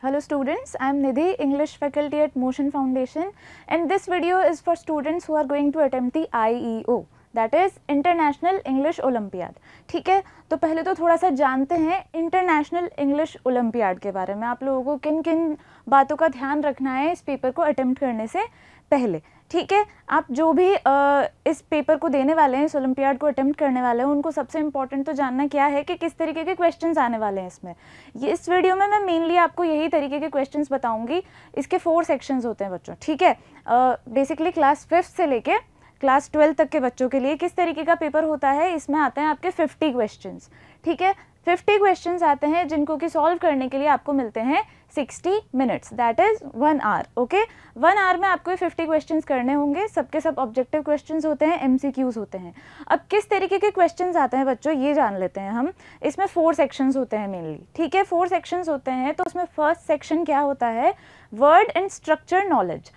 Hello students, I am Nidhi, English faculty at Motion Foundation and this video is for students who are going to attempt the IEO that is International English Olympiad. ठीक है तो पहले तो थोड़ा सा जानते हैं international English olympiad के बारे में आप लोगों को किन किन बातों का ध्यान रखना है इस पेपर को अटैम्प्ट करने से पहले ठीक है आप जो भी आ, इस पेपर को देने वाले हैं इस ओलम्पियाड को अटैम्प्ट करने वाले हैं उनको सबसे इम्पॉर्टेंट तो जानना क्या है कि किस तरीके के क्वेश्चंस आने वाले हैं इसमें ये इस वीडियो में मैं मेनली आपको यही तरीके के क्वेश्चंस बताऊंगी इसके फोर सेक्शंस होते हैं बच्चों ठीक है बेसिकली क्लास फिफ्थ से लेके क्लास ट्वेल्थ तक के बच्चों के लिए किस तरीके का पेपर होता है इसमें आते हैं आपके फिफ्टी क्वेश्चन ठीक है फिफ्टी क्वेश्चन आते हैं जिनको कि सॉल्व करने के लिए आपको मिलते हैं 60 minutes that is one hour okay one hour में आपको 50 क्वेश्चंस करने होंगे सबके सब ऑब्जेक्टिव क्वेश्चन क्वेश्चंस होते हैं एमसीक्यूज होते हैं अब किस तरीके के क्वेश्चंस आते हैं बच्चों ये जान लेते हैं हम इसमें फोर सेक्शंस होते हैं मेनली ठीक है फोर सेक्शंस होते हैं तो उसमें फर्स्ट सेक्शन क्या होता है वर्ड एंड स्ट्रक्चर नॉलेज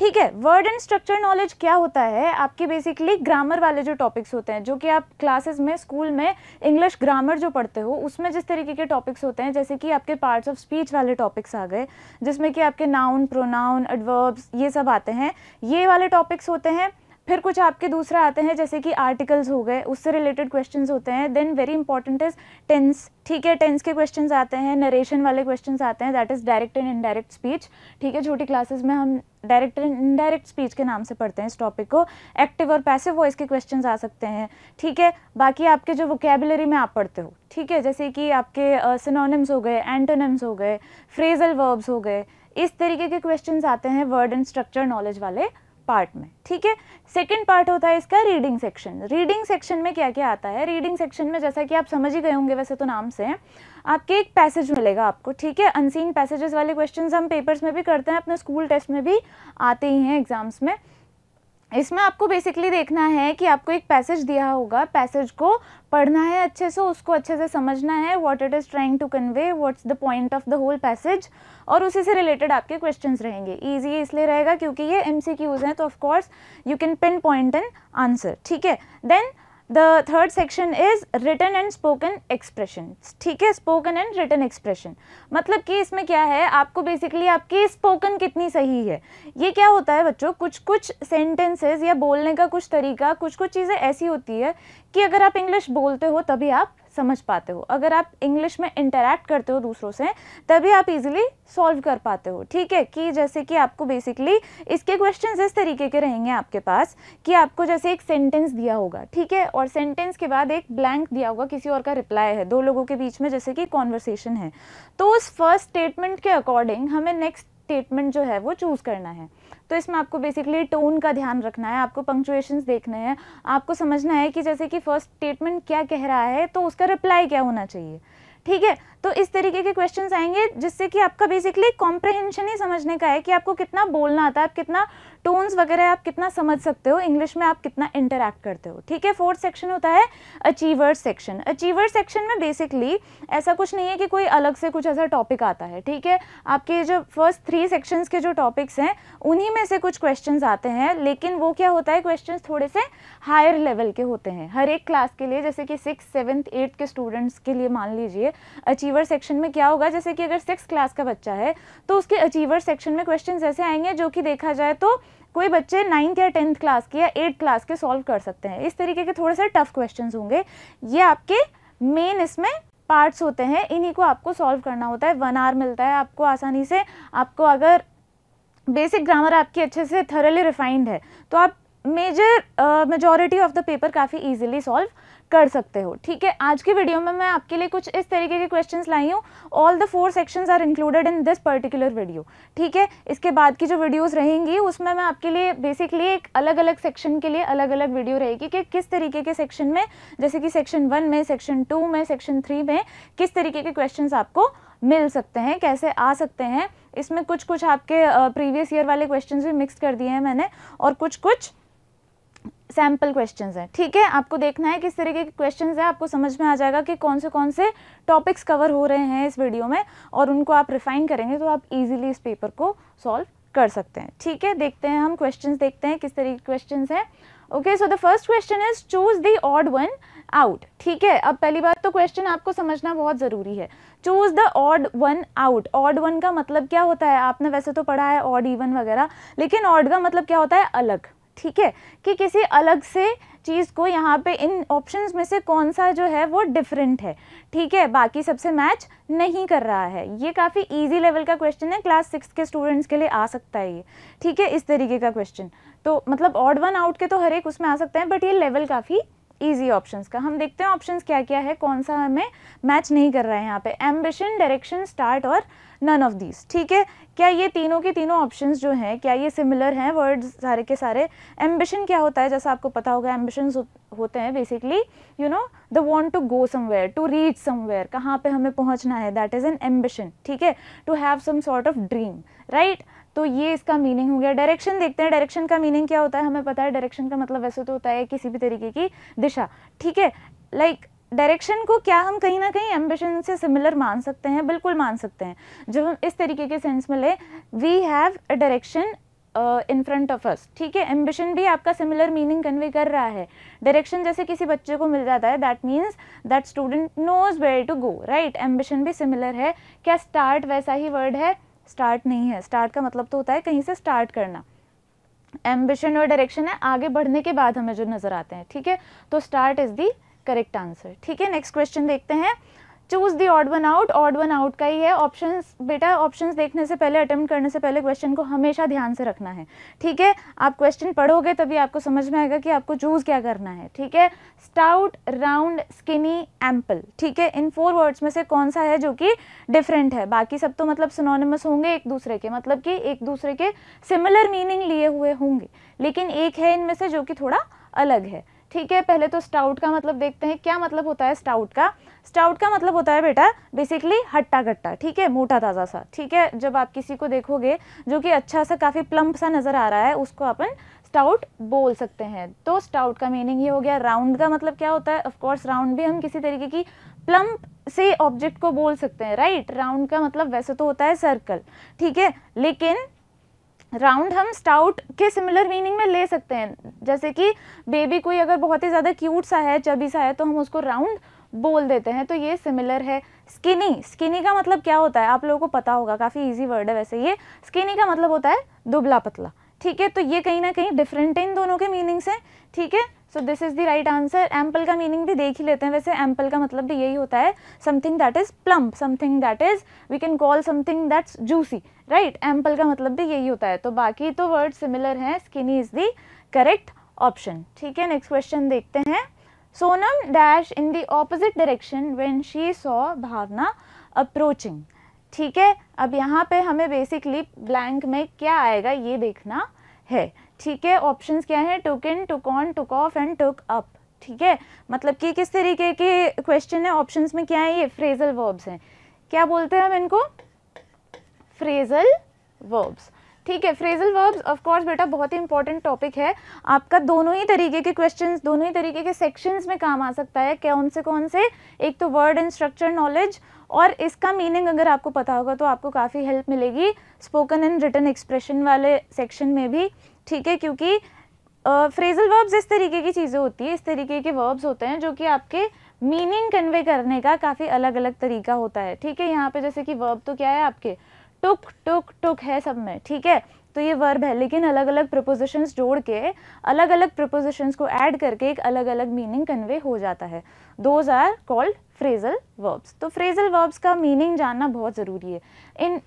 ठीक है वर्ड एंड स्ट्रक्चर नॉलेज क्या होता है आपके बेसिकली ग्रामर वाले जो टॉपिक्स होते हैं जो कि आप क्लासेस में स्कूल में इंग्लिश ग्रामर जो पढ़ते हो उसमें जिस तरीके के टॉपिक्स होते हैं जैसे कि आपके पार्ट्स ऑफ स्पीच वाले टॉपिक्स आ गए जिसमें कि आपके नाउन प्रोनाउन एडवर्ब्स ये सब आते हैं ये वाले टॉपिक्स होते हैं फिर कुछ आपके दूसरे आते हैं जैसे कि आर्टिकल्स हो गए उससे रिलेटेड क्वेश्चन होते हैं then very important is tense ठीक है टेंस के क्वेश्चन आते हैं नरेशन वाले क्वेश्चन आते हैं that is direct and indirect speech ठीक है छोटी क्लासेस में हम डायरेक्ट एंड इनडायरेक्ट स्पीच के नाम से पढ़ते हैं इस टॉपिक को एक्टिव और पैसिव वॉइस के क्वेश्चन आ सकते हैं ठीक है बाकी आपके जो वोकेबलरी में आप पढ़ते हो ठीक है जैसे कि आपके सिनोनिम्स uh, हो गए एंटोनिम्स हो गए फ्रेजल वर्ब्स हो गए इस तरीके के क्वेश्चन आते हैं वर्ड एंड स्ट्रक्चर नॉलेज वाले पार्ट में ठीक है सेकेंड पार्ट होता है इसका रीडिंग सेक्शन रीडिंग सेक्शन में क्या क्या आता है रीडिंग सेक्शन में जैसा कि आप समझ ही गए होंगे वैसे तो नाम से आपके एक पैसेज मिलेगा आपको ठीक है अनसीन पैसेजेस वाले क्वेश्चन हम पेपर्स में भी करते हैं अपने स्कूल टेस्ट में भी आते ही हैं एग्जाम्स में इसमें आपको बेसिकली देखना है कि आपको एक पैसेज दिया होगा पैसेज को पढ़ना है अच्छे से उसको अच्छे से समझना है what it is trying to convey what's the point of the whole passage और उसी से रिलेटेड आपके क्वेश्चन रहेंगे ईजी इसलिए रहेगा क्योंकि ये एम हैं तो of course you can pinpoint an answer ठीक है then the third section is written and spoken expression ठीक है स्पोकन एंड रिटन एक्सप्रेशन मतलब कि इसमें क्या है आपको बेसिकली आपकी स्पोकन कितनी सही है ये क्या होता है बच्चों कुछ कुछ सेंटेंसेज या बोलने का कुछ तरीका कुछ कुछ चीज़ें ऐसी होती है कि अगर आप इंग्लिश बोलते हो तभी आप समझ पाते हो अगर आप इंग्लिश में इंटरेक्ट करते हो दूसरों से तभी आप इजीली सॉल्व कर पाते हो ठीक है कि जैसे कि आपको बेसिकली इसके क्वेश्चन इस तरीके के रहेंगे आपके पास कि आपको जैसे एक सेंटेंस दिया होगा ठीक है और सेंटेंस के बाद एक ब्लैंक दिया होगा किसी और का रिप्लाई है दो लोगों के बीच में जैसे कि कॉन्वर्सेशन है तो उस फर्स्ट स्टेटमेंट के अकॉर्डिंग हमें नेक्स्ट स्टेटमेंट जो है वो चूज़ करना है तो इसमें आपको बेसिकली टोन का ध्यान रखना है आपको पंक्चुएशंस देखने हैं आपको समझना है कि जैसे कि फर्स्ट स्टेटमेंट क्या कह रहा है तो उसका रिप्लाई क्या होना चाहिए ठीक है तो इस तरीके के क्वेश्चंस आएंगे जिससे कि आपका बेसिकली कॉम्प्रहेंशन ही समझने का है कि आपको कितना बोलना आता है आप कितना टोन्स वगैरह आप कितना समझ सकते हो इंग्लिश में आप कितना इंटरेक्ट करते हो ठीक है फोर्थ सेक्शन होता है अचीवर्स सेक्शन अचीवर्स सेक्शन में बेसिकली ऐसा कुछ नहीं है कि कोई अलग से कुछ ऐसा टॉपिक आता है ठीक है आपके जो फर्स्ट थ्री सेक्शंस के जो टॉपिक्स हैं उन्हीं में से कुछ क्वेश्चन आते हैं लेकिन वो क्या होता है क्वेश्चन थोड़े से हायर लेवल के होते हैं हर एक क्लास के लिए जैसे कि सिक्स सेवन्थ एट्थ के स्टूडेंट्स के लिए मान लीजिए अचीवर सेक्शन में क्या होगा जैसे कि अगर सिक्स क्लास का बच्चा है तो उसके अचीवर सेक्शन में क्वेश्चन ऐसे आएंगे जो कि देखा जाए तो कोई बच्चे नाइन्थ या टेंथ क्लास के या एट्थ क्लास के सॉल्व कर सकते हैं इस तरीके के थोड़े से टफ क्वेश्चन होंगे ये आपके मेन इसमें पार्ट्स होते हैं इन्हीं को आपको सॉल्व करना होता है वन आर मिलता है आपको आसानी से आपको अगर बेसिक ग्रामर आपकी अच्छे से थरली रिफाइंड है तो आप major majority of the paper काफ़ी ईजिली सॉल्व कर सकते हो ठीक है आज की वीडियो में मैं आपके लिए कुछ इस तरीके के क्वेश्चंस लाई हूँ all the four sections are included in this particular video ठीक है इसके बाद की जो वीडियोस रहेंगी उसमें मैं आपके लिए बेसिकली एक अलग अलग सेक्शन के लिए अलग अलग वीडियो रहेगी कि किस तरीके के सेक्शन में जैसे कि सेक्शन वन में सेक्शन टू में सेक्शन थ्री में किस तरीके के क्वेश्चन आपको मिल सकते हैं कैसे आ सकते हैं इसमें कुछ कुछ आपके प्रीवियस ईयर वाले क्वेश्चन भी मिक्स कर दिए हैं मैंने और कुछ कुछ सैम्पल क्वेश्चंस हैं ठीक है आपको देखना है किस तरीके के क्वेश्चंस हैं आपको समझ में आ जाएगा कि कौन से कौन से टॉपिक्स कवर हो रहे हैं इस वीडियो में और उनको आप रिफाइन करेंगे तो आप इजीली इस पेपर को सॉल्व कर सकते हैं ठीक है देखते हैं हम क्वेश्चंस देखते हैं किस तरीके के क्वेश्चन हैं okay so the first question is choose the odd one out ठीक है अब पहली बात तो क्वेश्चन आपको समझना बहुत ज़रूरी है choose the odd one out odd one का मतलब क्या होता है आपने वैसे तो पढ़ा है ऑड इवन वगैरह लेकिन ऑड का मतलब क्या होता है अलग ठीक है कि किसी अलग से चीज़ को यहाँ पे इन ऑप्शंस में से कौन सा जो है वो डिफरेंट है ठीक है बाकी सबसे मैच नहीं कर रहा है ये काफ़ी इजी लेवल का क्वेश्चन है क्लास सिक्स के स्टूडेंट्स के लिए आ सकता है ये ठीक है इस तरीके का क्वेश्चन तो मतलब ऑड वन आउट के तो हर एक उसमें आ सकते हैं बट ये लेवल काफ़ी ईजी ऑप्शन का हम देखते हैं ऑप्शन क्या क्या है कौन सा हमें मैच नहीं कर रहा है यहाँ पे एम्बिशन डायरेक्शन स्टार्ट और नन ऑफ दीज ठीक है क्या ये तीनों के तीनों ऑप्शन जो हैं क्या ये सिमिलर हैं वर्ड्स सारे के सारे एम्बिशन क्या होता है जैसा आपको पता होगा एम्बिशन होते हैं basically you know the want to go somewhere to reach somewhere कहाँ पे हमें पहुँचना है दैट इज़ एन एम्बिशन ठीक है to have some sort of dream right तो ये इसका मीनिंग हो गया डायरेक्शन देखते हैं डायरेक्शन का मीनिंग क्या होता है हमें पता है डायरेक्शन का मतलब वैसे तो होता है किसी भी तरीके की दिशा ठीक है लाइक like, डायरेक्शन को क्या हम कहीं ना कहीं एम्बिशन से सिमिलर मान सकते हैं बिल्कुल मान सकते हैं जब हम इस तरीके के सेंस में लें we have a direction in front of us ठीक है एम्बिशन भी आपका सिमिलर मीनिंग कन्वे कर रहा है डायरेक्शन जैसे किसी बच्चे को मिल जाता है that means that student knows where to go right ambition भी सिमिलर है क्या स्टार्ट वैसा ही वर्ड है स्टार्ट नहीं है स्टार्ट का मतलब तो होता है कहीं से स्टार्ट करना एम्बिशन और डायरेक्शन है आगे बढ़ने के बाद हमें जो नज़र आते हैं ठीक है तो start is the correct answer ठीक है नेक्स्ट क्वेश्चन देखते हैं choose the odd one out odd one out का ही है ऑप्शन बेटा ऑप्शन देखने से पहले अटेम्प्ट करने से पहले क्वेश्चन को हमेशा ध्यान से रखना है ठीक है आप क्वेश्चन पढ़ोगे तभी आपको समझ में आएगा कि आपको चूज क्या करना है ठीक है स्टाउट राउंड स्किनी एम्पल ठीक है इन फोर वर्ड्स में से कौन सा है जो कि डिफरेंट है बाकी सब तो मतलब सिनोनिमस होंगे एक दूसरे के मतलब कि एक दूसरे के सिमिलर मीनिंग लिए हुए होंगे लेकिन एक है इनमें से जो कि थोड़ा अलग है ठीक है पहले तो स्टाउट का मतलब देखते हैं क्या मतलब होता है स्टाउट का स्टाउट का मतलब होता है बेटा बेसिकली हट्टा कट्टा ठीक है मोटा ताज़ा सा ठीक है जब आप किसी को देखोगे जो कि अच्छा सा काफ़ी प्लम्प सा नज़र आ रहा है उसको अपन स्टाउट बोल सकते हैं तो स्टाउट का मीनिंग ये हो गया राउंड का मतलब क्या होता है ऑफकोर्स राउंड भी हम किसी तरीके की प्लम्प से ऑब्जेक्ट को बोल सकते हैं राइट राउंड का मतलब वैसे तो होता है सर्कल ठीक है लेकिन राउंड हम स्टाउट के सिमिलर मीनिंग में ले सकते हैं जैसे कि बेबी कोई अगर बहुत ही ज़्यादा क्यूट सा है चबी सा है तो हम उसको राउंड बोल देते हैं तो ये सिमिलर है स्किनी स्किनी का मतलब क्या होता है आप लोगों को पता होगा काफ़ी इजी वर्ड है वैसे ये स्किनी का मतलब होता है दुबला पतला ठीक है तो ये कहीं ना कहीं डिफरेंट है इन दोनों के मीनिंग्स हैं ठीक है so this is the right answer ample का मीनिंग भी देख ही लेते हैं वैसे एम्पल का मतलब भी यही होता है something that is plump something that is we can call something that's juicy right ample का मतलब भी यही होता है तो बाकी तो वर्ड सिमिलर हैं skinny is the correct option ठीक है नेक्स्ट क्वेश्चन देखते हैं Sonam dash in the opposite direction when she saw Bhavana approaching ठीक है अब यहाँ पे हमें बेसिकली ब्लैंक में क्या आएगा ये देखना है ठीक है ऑप्शंस क्या है took in took on took off and took up ठीक है मतलब कि किस तरीके के क्वेश्चन है ऑप्शंस में क्या है ये फ्रेजल वर्ब्स हैं क्या बोलते हैं हम इनको फ्रेजल वर्ब्स ठीक है फ्रेजल वर्ब्स ऑफ कोर्स बेटा बहुत ही इंपॉर्टेंट टॉपिक है आपका दोनों ही तरीके के क्वेश्चंस दोनों ही तरीके के सेक्शंस में काम आ सकता है क्या उनसे कौन से एक तो वर्ड एंड स्ट्रक्चर नॉलेज और इसका मीनिंग अगर आपको पता होगा तो आपको काफ़ी हेल्प मिलेगी स्पोकन एंड रिटर्न एक्सप्रेशन वाले सेक्शन में भी ठीक है क्योंकि फ्रेजल वर्ब्स इस तरीके की चीज़ें होती है इस तरीके के वर्ब्स होते हैं जो कि आपके मीनिंग कन्वे करने का काफ़ी अलग अलग तरीका होता है ठीक है यहाँ पे जैसे कि वर्ब तो क्या है आपके टुक टुक टुक है सब में ठीक है तो ये वर्ब है लेकिन अलग अलग प्रपोजिशंस जोड़ के अलग अलग प्रपोजिशंस को ऐड करके एक अलग अलग मीनिंग कन्वे हो जाता है those are called phrasal verbs तो फ्रेजल वर्ब्स का मीनिंग जानना बहुत ज़रूरी है इन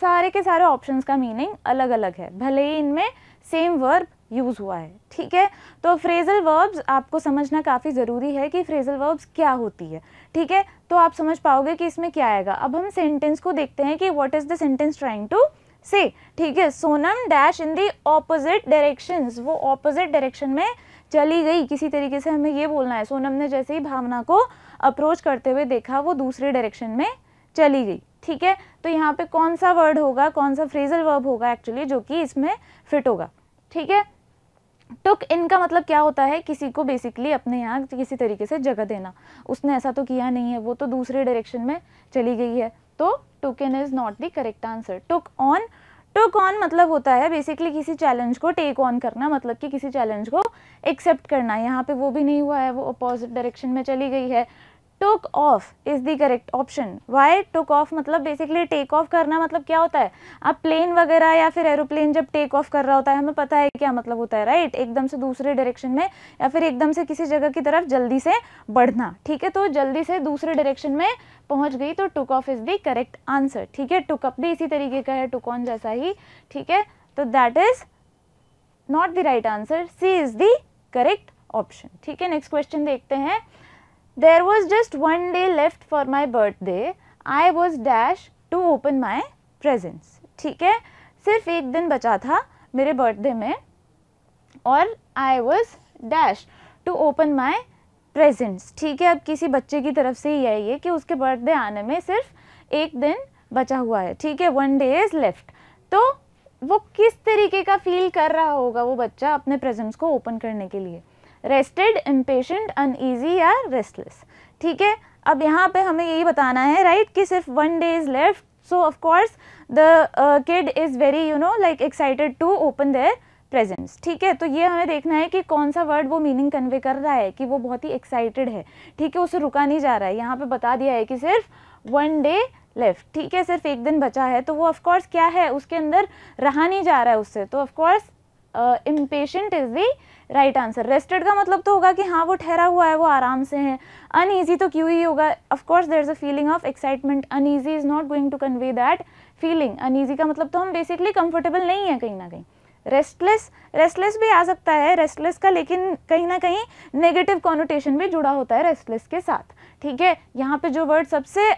सारे के सारे ऑप्शंस का मीनिंग अलग अलग है भले ही इनमें सेम वर्ब यूज़ हुआ है ठीक है तो फ्रेजल वर्ब्स आपको समझना काफ़ी ज़रूरी है कि फ्रेजल वर्ब्स क्या होती है ठीक है तो आप समझ पाओगे कि इसमें क्या आएगा अब हम सेंटेंस को देखते हैं कि what is the sentence trying to say ठीक है Sonam dash in the opposite directions वो ऑपोजिट डायरेक्शन में चली गई किसी तरीके से हमें ये बोलना है सोनम ने जैसे ही भावना को अप्रोच करते हुए देखा वो दूसरे डायरेक्शन में चली गई ठीक है तो यहाँ पे कौन सा वर्ड होगा कौन सा फ्रेजल वर्ब होगा एक्चुअली जो कि इसमें फिट होगा ठीक है टुक इनका मतलब क्या होता है किसी को बेसिकली अपने यहाँ किसी तरीके से जगह देना उसने ऐसा तो किया नहीं है वो तो दूसरे डायरेक्शन में चली गई है तो took in is not the correct answer took on took on मतलब होता है बेसिकली किसी चैलेंज को टेक ऑन करना मतलब कि किसी चैलेंज को एक्सेप्ट करना यहाँ पे वो भी नहीं हुआ है वो अपोजिट डायरेक्शन में चली गई है took off is the correct option why took off मतलब बेसिकली टेक ऑफ करना मतलब क्या होता है आप प्लेन वगैरह या फिर एरोप्लेन जब टेक ऑफ कर रहा होता है हमें पता है क्या मतलब होता है राइट right? एकदम से दूसरे डायरेक्शन में या फिर एकदम से किसी जगह की तरफ जल्दी से बढ़ना ठीक है तो जल्दी से दूसरे डायरेक्शन में पहुंच गई तो took off is the correct answer ठीक है टुकअप भी इसी तरीके का है टुक ऑन जैसा ही ठीक है तो that is not the right answer C is the correct option ठीक है नेक्स्ट क्वेश्चन देखते हैं there was just one day left for my birthday. I was dash to open my presents. ठीक है सिर्फ एक दिन बचा था मेरे बर्थडे में और I was dash to open my presents ठीक है अब किसी बच्चे की तरफ से ही आई है कि उसके बर्थडे आने में सिर्फ एक दिन बचा हुआ है ठीक है वन डे इज़ लेफ्ट तो वो किस तरीके का फील कर रहा होगा वो बच्चा अपने प्रेजेंट्स को ओपन करने के लिए रेस्टेड इम्पेशेंट अनईजी या रेस्टलेस ठीक है अब यहाँ पे हमें यही बताना है राइट right, कि सिर्फ one day is left so of course the kid is very you know like excited to open their open presents ठीक है तो ये हमें देखना है कि कौन सा वर्ड वो मीनिंग कन्वे कर रहा है कि वो बहुत ही एक्साइटेड है ठीक है उसे रुका नहीं जा रहा है यहाँ पे बता दिया है कि सिर्फ वन डे लेफ्ट ठीक है सिर्फ एक दिन बचा है तो वो ऑफ कोर्स क्या है उसके अंदर रहा नहीं जा रहा है उससे तो of course impatient is the right answer rested का मतलब तो होगा कि हाँ वो ठहरा हुआ है वो आराम से है अनईजी तो क्यों ही होगा of course there is a feeling of excitement uneasy is not going to convey that feeling uneasy का मतलब तो हम बेसिकली कंफर्टेबल नहीं है कहीं ना कहीं रेस्टलेस रेस्टलेस भी आ सकता है रेस्टलेस का लेकिन कहीं ना कहीं नेगेटिव कॉनोटेशन भी जुड़ा होता है रेस्टलेस के साथ ठीक है यहाँ पे जो वर्ड सबसे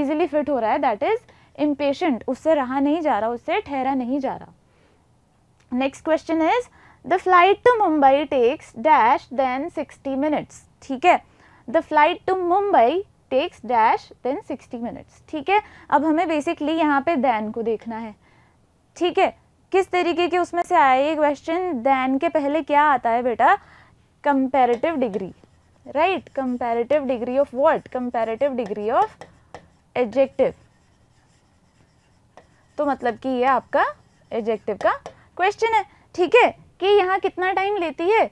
ईजिली uh, फिट हो रहा है दैट इज़ इम्पेशेंट उससे रहा नहीं जा रहा उससे ठहरा नहीं जा रहा next question is the flight to Mumbai takes dash than 60 minutes ठीक है the flight to Mumbai takes dash than 60 minutes ठीक है अब हमें बेसिकली यहाँ पे दैन को देखना है ठीक है किस तरीके के उसमें से आया ये क्वेश्चन दैन के पहले क्या आता है बेटा comparative degree right comparative degree of word comparative degree of adjective तो मतलब कि ये आपका एडजेक्टिव का क्वेश्चन है ठीक है कि यहाँ कितना टाइम लेती है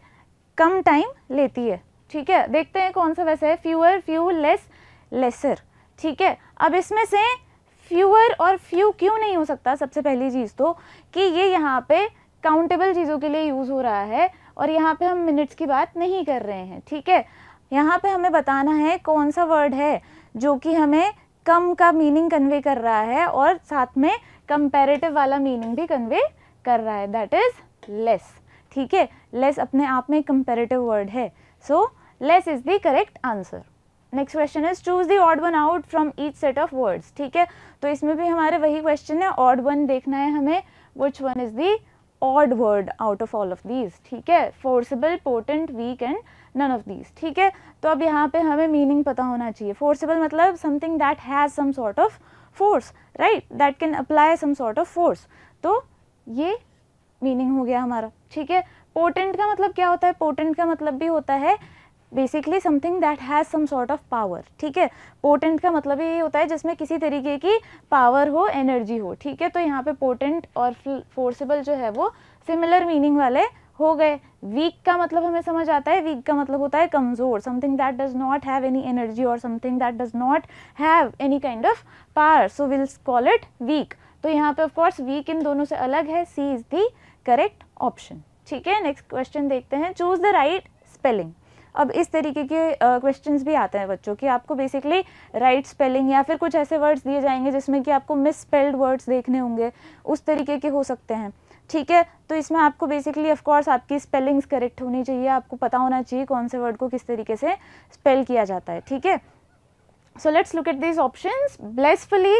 कम टाइम लेती है ठीक है देखते हैं कौन सा वैसा है फ्यूअर फ्यू लेस लेसर ठीक है अब इसमें से फ्यूअर और फ्यू क्यों नहीं हो सकता सबसे पहली चीज़ तो कि ये यहाँ पे काउंटेबल चीज़ों के लिए यूज़ हो रहा है और यहाँ पे हम मिनट्स की बात नहीं कर रहे हैं ठीक है यहाँ पे हमें बताना है कौन सा वर्ड है जो कि हमें कम का मीनिंग कन्वे कर रहा है और साथ में कंपेरेटिव वाला मीनिंग भी कन्वे कर रहा है दैट इज़ लेस ठीक है लेस अपने आप में कंपेरेटिव वर्ड है so less is the correct answer next question is choose the odd one out from each set of words ठीक है तो इसमें भी हमारे वही क्वेश्चन है ऑड वन देखना है हमें which one is the odd word out of all of these ठीक है forcible potent weak and none of these ठीक है तो अब यहाँ पे हमें मीनिंग पता होना चाहिए फोर्सेबल मतलब something that has some sort of force right that can apply some sort of force तो ये मीनिंग हो गया हमारा ठीक है पोटेंट का मतलब क्या होता है पोटेंट का मतलब भी होता है basically something that has some sort of power ठीक है पोटेंट का मतलब ये होता है जिसमें किसी तरीके की पावर हो एनर्जी हो ठीक है तो यहाँ पे पोटेंट और फोर्सेबल जो है वो सिमिलर मीनिंग वाले हो गए वीक का मतलब हमें समझ आता है वीक का मतलब होता है कमज़ोर something that does not have any energy और something that does not have any kind of power so will call it weak तो यहाँ पे ऑफकोर्स वीक इन दोनों से अलग है C is the correct option ठीक है नेक्स्ट क्वेश्चन देखते हैं चूज़ द राइट स्पेलिंग अब इस तरीके के क्वेश्चंस uh, भी आते हैं बच्चों कि आपको बेसिकली राइट स्पेलिंग या फिर कुछ ऐसे वर्ड्स दिए जाएंगे जिसमें कि आपको मिस स्पेल्ड वर्ड्स देखने होंगे उस तरीके के हो सकते हैं ठीक है तो इसमें आपको बेसिकली ऑफकोर्स आपकी स्पेलिंग्स करेक्ट होनी चाहिए आपको पता होना चाहिए कौन से वर्ड को किस तरीके से स्पेल किया जाता है ठीक है so let's look at this option blissfully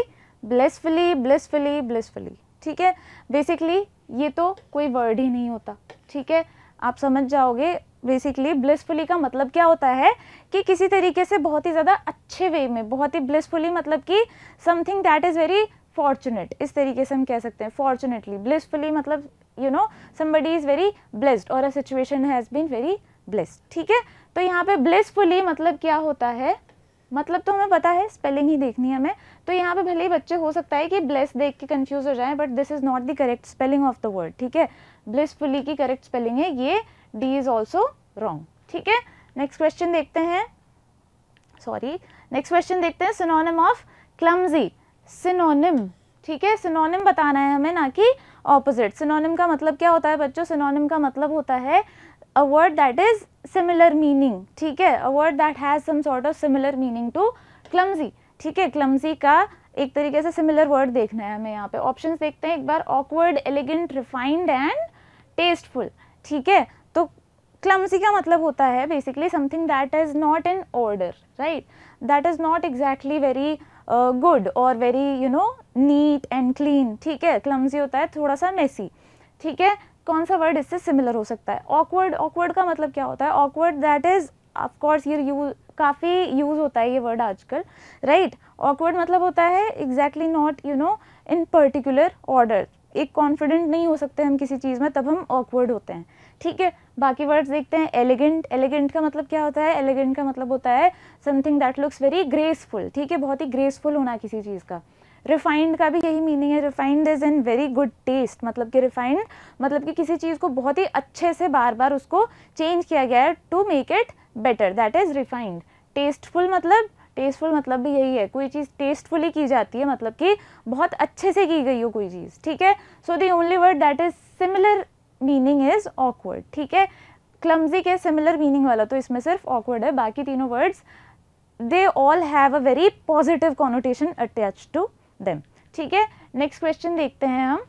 blissfully blissfully blissfully ठीक है बेसिकली ये तो कोई वर्ड ही नहीं होता ठीक है आप समझ जाओगे बेसिकली ब्लिसफुली का मतलब क्या होता है कि किसी तरीके से बहुत ही ज़्यादा अच्छे वे में बहुत ही ब्लिसफुली मतलब कि something that is very fortunate इस तरीके से हम कह सकते हैं फॉर्चुनेटली ब्लिसफुली मतलब you know somebody is very blessed और a situation has been very blessed ठीक है तो यहाँ पे ब्लिसफुली मतलब क्या होता है मतलब तो हमें पता है स्पेलिंग ही देखनी है हमें तो यहाँ पे भले ही बच्चे हो सकता है कि ब्लेस देख के कंफ्यूज हो जाए but this is not the correct spelling of the word ठीक है ब्लिसफुली की करेक्ट स्पेलिंग है ये डी इज़ ऑल्सो रॉन्ग ठीक है नेक्स्ट क्वेश्चन देखते हैं सॉरी नेक्स्ट क्वेश्चन देखते हैं सिनोनिम ऑफ क्लमजी सिनोनिम ठीक है सिनोनिम बताना है हमें ना कि ऑपोजिट सिनोनिम का मतलब क्या होता है बच्चों सिनोनिम का मतलब होता है a word that is similar meaning ठीक है a word that has some sort of similar meaning to clumsy ठीक है क्लमजी का एक तरीके से सिमिलर वर्ड देखना है हमें यहाँ पे ऑप्शन देखते हैं एक बार awkward elegant refined and tasteful ठीक है तो क्लम्सी का मतलब होता है basically something that is not in order right that is not exactly very good और very you know neat and clean ठीक है क्लम्सी होता है थोड़ा सा मेसी ठीक है कौन सा वर्ड इससे सिमिलर हो सकता है ऑकवर्ड ऑकवर्ड का मतलब क्या होता है ऑकवर्ड दैट इज़ ऑफकोर्स ये यूज काफ़ी यूज़ होता है ये वर्ड आजकल राइट ऑकवर्ड मतलब होता है exactly not you know in particular order एक कॉन्फिडेंट नहीं हो सकते हम किसी चीज़ में तब हम ऑकवर्ड होते हैं ठीक है बाकी वर्ड्स देखते हैं एलिगेंट एलिगेंट का मतलब क्या होता है एलिगेंट का मतलब होता है something that looks very graceful ठीक है बहुत ही ग्रेसफुल होना किसी चीज़ का रिफाइंड का भी यही मीनिंग है refined is in very good taste मतलब कि रिफाइंड मतलब कि किसी चीज़ को बहुत ही अच्छे से बार बार उसको चेंज किया गया है to make it better that is refined tasteful मतलब टेस्टफुल मतलब भी यही है कोई चीज़ टेस्टफुली की जाती है मतलब कि बहुत अच्छे से की गई हो कोई चीज़ ठीक है so the only word that is similar meaning is awkward ठीक है क्लम्जी के सिमिलर मीनिंग वाला तो इसमें सिर्फ ऑकवर्ड है बाकी तीनों words they all have a very positive connotation attach to them ठीक है नेक्स्ट क्वेश्चन देखते हैं हम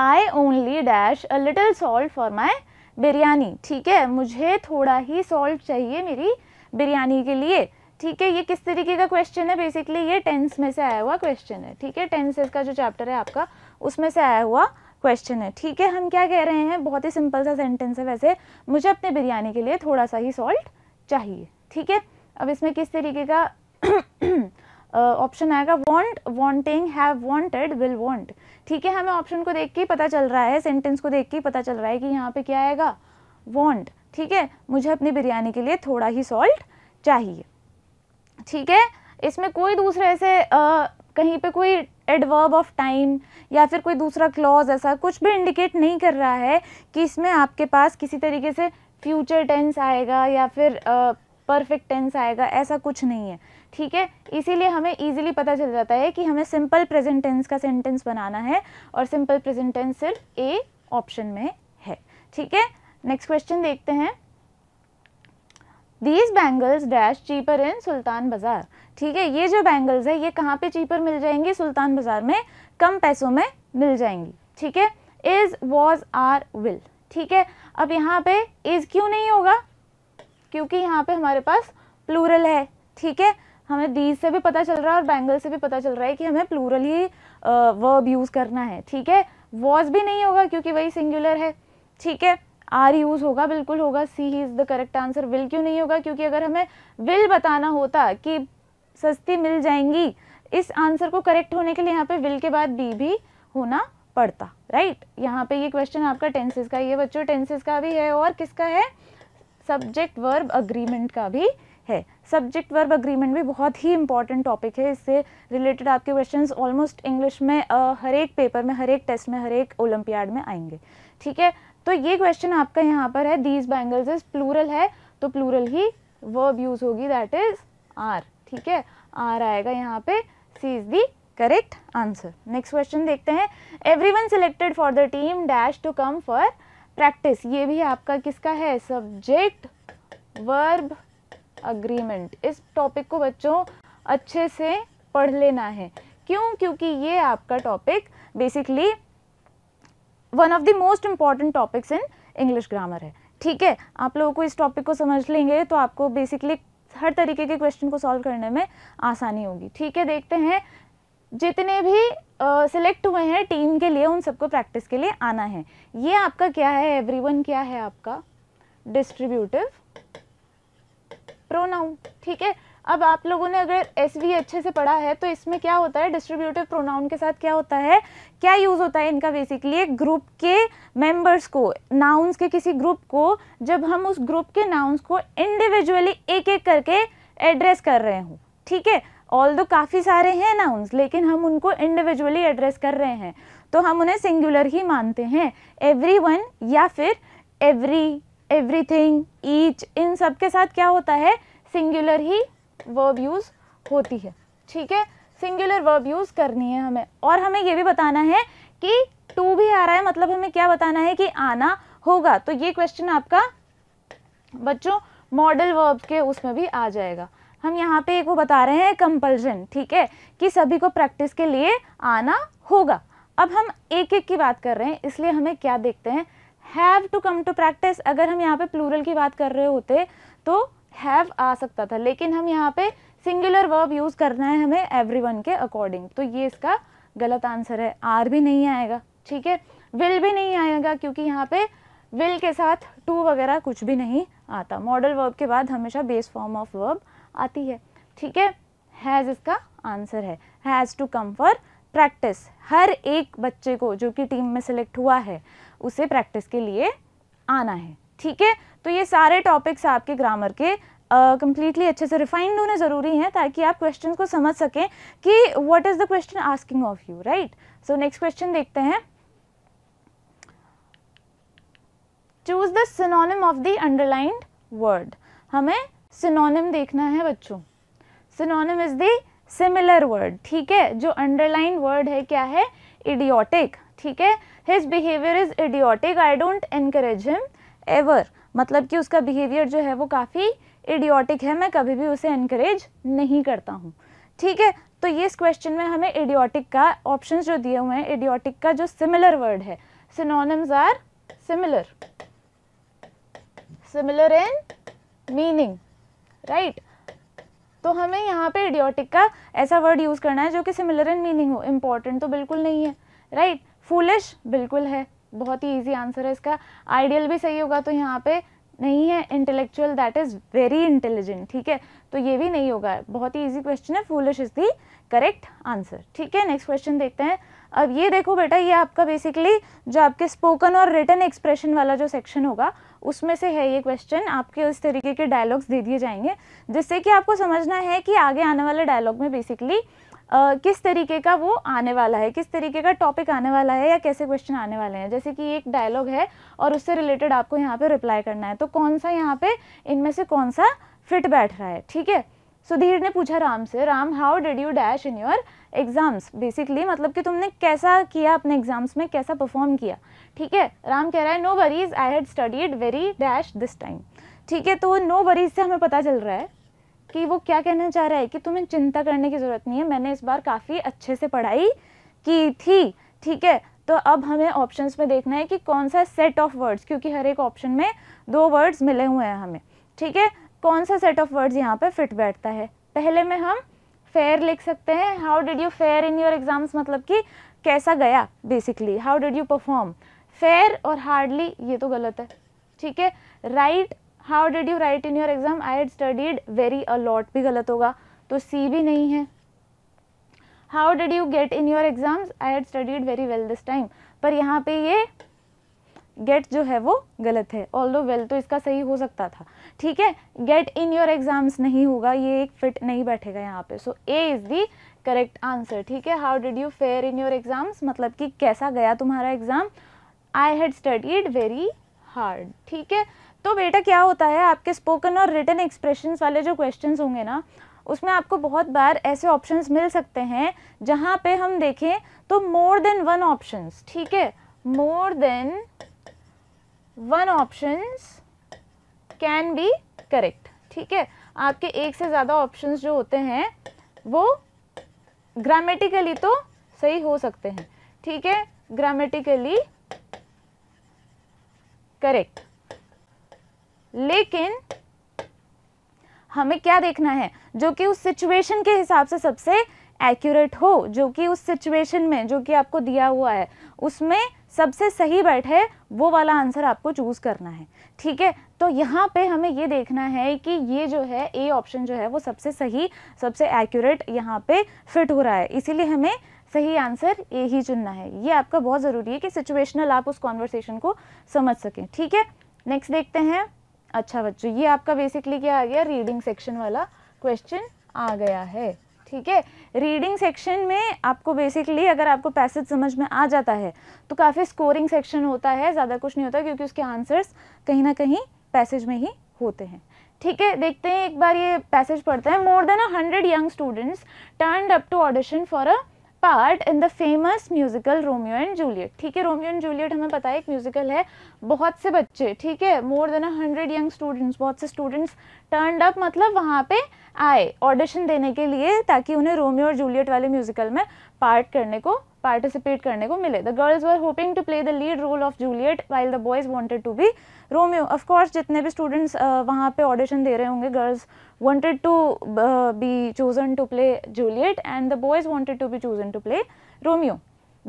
I only dash a little salt for my biryani ठीक है मुझे थोड़ा ही सॉल्ट चाहिए मेरी बिरयानी के लिए ठीक है ये किस तरीके का क्वेश्चन है बेसिकली ये टेंस में से आया हुआ क्वेश्चन है ठीक है टेंस का जो चैप्टर है आपका उसमें से आया हुआ क्वेश्चन है ठीक है हम क्या कह रहे हैं बहुत ही सिंपल सा सेंटेंस है वैसे मुझे अपने बिरयानी के लिए थोड़ा सा ही सॉल्ट चाहिए ठीक है अब इसमें किस तरीके का ऑप्शन uh, आएगा want wanting have wanted will want ठीक है हमें ऑप्शन को देख के पता चल रहा है सेंटेंस को देख के पता चल रहा है कि यहाँ पे क्या आएगा वॉन्ट ठीक है मुझे अपनी बिरयानी के लिए थोड़ा ही सॉल्ट चाहिए ठीक है इसमें कोई दूसरे ऐसे uh, कहीं पे कोई एडवर्ब ऑफ टाइम या फिर कोई दूसरा क्लॉज ऐसा कुछ भी इंडिकेट नहीं कर रहा है कि इसमें आपके पास किसी तरीके से फ्यूचर टेंस आएगा या फिर परफेक्ट uh, टेंस आएगा ऐसा कुछ नहीं है ठीक है इसीलिए हमें ईजिली पता चल जाता है कि हमें सिंपल प्रेजेंटेंस का सेंटेंस बनाना है और सिंपल प्रेजेंटेंस सिर्फ ए ऑप्शन में है ठीक है नेक्स्ट क्वेश्चन देखते हैं these bangles dash cheaper in Sultan Bazaar ठीक है ये जो बैंगल्स है ये कहाँ पे चीपर मिल जाएंगे सुल्तान बाज़ार में कम पैसों में मिल जाएंगी ठीक है इज़ वॉज आर विल ठीक है अब यहाँ पे इज़ क्यों नहीं होगा क्योंकि यहाँ पे हमारे पास प्लूरल है ठीक है हमें दीज से भी पता चल रहा है और बैंगल से भी पता चल रहा है कि हमें प्लूरली वर्ब यूज़ करना है ठीक है वॉज भी नहीं होगा क्योंकि वही सिंगुलर है ठीक है आर यूज़ होगा बिल्कुल होगा सी ही is the correct answer will क्यों नहीं होगा क्योंकि अगर हमें विल बताना होता कि सस्ती मिल जाएंगी इस आंसर को करेक्ट होने के लिए यहाँ पे विल के बाद बी भी होना पड़ता राइट यहाँ पे ये क्वेश्चन आपका टेंसेस का ये बच्चों टेंसेस का भी है और किसका है सब्जेक्ट वर्ब अग्रीमेंट का भी है सब्जेक्ट वर्ब अग्रीमेंट भी बहुत ही इंपॉर्टेंट टॉपिक है इससे रिलेटेड आपके क्वेश्चंस ऑलमोस्ट इंग्लिश में आ, हर एक पेपर में हर एक टेस्ट में हर एक ओलंपियाड में आएंगे ठीक है तो ये क्वेश्चन आपका यहाँ पर है दीज बैंगल्स इज प्लूरल है तो प्लूरल ही वर्ब यूज़ होगी दैट इज़ आर ठीक है आर आएगा यहाँ पे C is the correct answer next question देखते हैं every one selected for the team dash to come for practice ये भी आपका किसका है सब्जेक्ट वर्ब अग्रीमेंट इस टॉपिक को बच्चों अच्छे से पढ़ लेना है क्यों क्योंकि ये आपका topic basically one of the most important topics in English grammar है ठीक है आप लोगों को इस टॉपिक को समझ लेंगे तो आपको बेसिकली हर तरीके के क्वेश्चन को सॉल्व करने में आसानी होगी ठीक है देखते हैं जितने भी सिलेक्ट हुए हैं टीम के लिए उन सबको प्रैक्टिस के लिए आना है ये आपका क्या है एवरीवन क्या है आपका डिस्ट्रीब्यूटिव प्रोनाउन ठीक है अब आप लोगों ने अगर एस वी अच्छे से पढ़ा है तो इसमें क्या होता है डिस्ट्रीब्यूटिव प्रोनाउन के साथ क्या होता है क्या यूज़ होता है इनका बेसिकली एक ग्रुप के मेंबर्स को नाउन्स के किसी ग्रुप को जब हम उस ग्रुप के नाउन्स को इंडिविजुअली एक एक करके एड्रेस कर रहे हों ठीक है ऑल दो काफ़ी सारे हैं नाउन्स लेकिन हम उनको इंडिविजुअली एड्रेस कर रहे हैं तो हम उन्हें सिंगुलर ही मानते हैं एवरी वन या फिर एवरी एवरीथिंग ईच इन सब के साथ क्या होता है सिंगुलर ही वर्ब यूज़ होती है ठीक है सिंगुलर वर्ब यूज़ करनी है हमें और हमें ये भी बताना है कि टू भी आ रहा है मतलब हमें क्या बताना है कि आना होगा तो ये क्वेश्चन आपका बच्चों मॉडल वर्ब के उसमें भी आ जाएगा हम यहाँ पे एक वो बता रहे हैं कंपल्शन ठीक है कि सभी को प्रैक्टिस के लिए आना होगा अब हम एक एक की बात कर रहे हैं इसलिए हमें क्या देखते हैं have to come to practice अगर हम यहाँ पे प्लूरल की बात कर रहे होते तो हैव आ सकता था लेकिन हम यहाँ पे सिंगुलर वर्ब यूज़ करना है हमें वन के अकॉर्डिंग तो ये इसका गलत आंसर है आर भी नहीं आएगा ठीक है विल भी नहीं आएगा क्योंकि यहाँ पे विल के साथ टू वगैरह कुछ भी नहीं आता मॉडल वर्ब के बाद हमेशा बेस फॉर्म ऑफ वर्ब आती है ठीक है हैज़ इसका आंसर है has to come for practice हर एक बच्चे को जो कि टीम में सेलेक्ट हुआ है उसे प्रैक्टिस के लिए आना है ठीक है तो ये सारे टॉपिक्स आपके ग्रामर के कम्प्लीटली uh, अच्छे से रिफाइंड होने ज़रूरी हैं ताकि आप क्वेश्चन को समझ सकें कि what is the question asking of you right so next question देखते हैं choose the synonym of the underlined word हमें सिनोनिम देखना है बच्चों synonym is the similar word ठीक है जो अंडरलाइन वर्ड है क्या है इडियोटिक ठीक है his behaviour is idiotic I don't encourage him ever मतलब कि उसका बिहेवियर जो है वो काफ़ी इडियोटिक है मैं कभी भी उसे इनक्रेज नहीं करता हूँ ठीक है तो ये इस क्वेश्चन में हमें इडियोटिक का ऑप्शन जो दिए हुए हैं इडियोटिक का जो सिमिलर वर्ड है synonyms are similar similar in meaning right तो हमें यहाँ पे इडियोटिक का ऐसा वर्ड यूज़ करना है जो कि सिमिलर इन मीनिंग हो इम्पॉर्टेंट तो बिल्कुल नहीं है राइट फूलिश बिल्कुल है बहुत ही ईजी आंसर है इसका आइडियल भी सही होगा तो यहाँ पे नहीं है intellectual that is very intelligent ठीक है तो ये भी नहीं होगा बहुत ही ईजी क्वेश्चन है foolish is the correct answer ठीक है नेक्स्ट क्वेश्चन देखते हैं अब ये देखो बेटा ये आपका बेसिकली जो आपके स्पोकन और रिटर्न एक्सप्रेशन वाला जो सेक्शन होगा उसमें से है ये क्वेश्चन आपके उस तरीके के डायलॉग्स दे दिए जाएंगे जिससे कि आपको समझना है कि आगे आने वाले डायलॉग में बेसिकली Uh, किस तरीके का वो आने वाला है किस तरीके का टॉपिक आने वाला है या कैसे क्वेश्चन आने वाले हैं जैसे कि एक डायलॉग है और उससे रिलेटेड आपको यहाँ पे रिप्लाई करना है तो कौन सा यहाँ पे इनमें से कौन सा फिट बैठ रहा है ठीक है सुधीर ने पूछा राम से Ram how did you dash in your exams basically मतलब कि तुमने कैसा किया अपने एग्ज़ाम्स में कैसा परफॉर्म किया ठीक है राम कह रहा है no worries I had studied very dash this time ठीक है तो नो वरीज से हमें पता चल रहा है कि वो क्या कहना चाह रहा है कि तुम्हें चिंता करने की ज़रूरत नहीं है मैंने इस बार काफ़ी अच्छे से पढ़ाई की थी ठीक है तो अब हमें ऑप्शंस में देखना है कि कौन सा सेट ऑफ वर्ड्स क्योंकि हर एक ऑप्शन में दो वर्ड्स मिले हुए हैं हमें ठीक है कौन सा सेट ऑफ वर्ड्स यहाँ पर फिट बैठता है पहले में हम फेयर लिख सकते हैं how did you fare in your exams मतलब कि कैसा गया basically how did you perform fare और हार्डली ये तो गलत है ठीक है write how did you write in your exam I had studied very a lot भी गलत होगा तो सी भी नहीं है how did you get in your exams I had studied very well this time पर यहाँ पे ये गेट जो है वो गलत है ऑल दो वेल तो इसका सही हो सकता था ठीक है गेट इन योर एग्जाम्स नहीं होगा ये एक फिट नहीं बैठेगा यहाँ पे so A is the correct answer ठीक है how did you fare in your exams मतलब कि कैसा गया तुम्हारा exam I had studied very hard ठीक है तो बेटा क्या होता है आपके स्पोकन और रिटर्न एक्सप्रेशंस वाले जो क्वेश्चन होंगे ना उसमें आपको बहुत बार ऐसे ऑप्शंस मिल सकते हैं जहाँ पे हम देखें तो मोर देन वन ऑप्शंस ठीक है more than one options can be correct ठीक है आपके एक से ज़्यादा ऑप्शंस जो होते हैं वो ग्रामेटिकली तो सही हो सकते हैं ठीक है ग्रामेटिकली करेक्ट लेकिन हमें क्या देखना है जो कि उस सिचुएशन के हिसाब से सबसे एक्यूरेट हो जो कि उस सिचुएशन में जो कि आपको दिया हुआ है उसमें सबसे सही बैठे वो वाला आंसर आपको चूज़ करना है ठीक है तो यहाँ पे हमें ये देखना है कि ये जो है ए ऑप्शन जो है वो सबसे सही सबसे एक्यूरेट यहाँ पे फिट हो रहा है इसीलिए हमें सही आंसर ए ही चुनना है ये आपका बहुत ज़रूरी है कि सिचुएशनल आप उस कॉन्वर्सेशन को समझ सकें ठीक है नेक्स्ट देखते हैं अच्छा बच्चों ये आपका बेसिकली क्या आ गया रीडिंग सेक्शन वाला क्वेश्चन आ गया है ठीक है रीडिंग सेक्शन में आपको बेसिकली अगर आपको पैसेज समझ में आ जाता है तो काफ़ी स्कोरिंग सेक्शन होता है ज़्यादा कुछ नहीं होता क्योंकि उसके आंसर्स कहीं ना कहीं पैसेज में ही होते हैं ठीक है देखते हैं एक बार ये पैसेज पढ़ते हैं more than a hundred young students turned up to audition for a part in the famous musical Romeo and Juliet ठीक है रोमियो एंड जूलियट हमें पता है एक म्यूजिकल है बहुत से बच्चे ठीक है more than hundred young students बहुत से स्टूडेंट्स टर्न अप मतलब वहाँ पे आए ऑडिशन देने के लिए ताकि उन्हें रोमियो और जूलियट वाले म्यूजिकल में पार्ट करने को पार्टिसिपेट करने को मिले the girls were hoping to play the lead role of Juliet while the boys wanted to be Romeo of course जितने भी स्टूडेंट्स वहाँ पे ऑडिशन दे रहे होंगे girls wanted to be chosen to play Juliet and the boys wanted to be chosen to play Romeo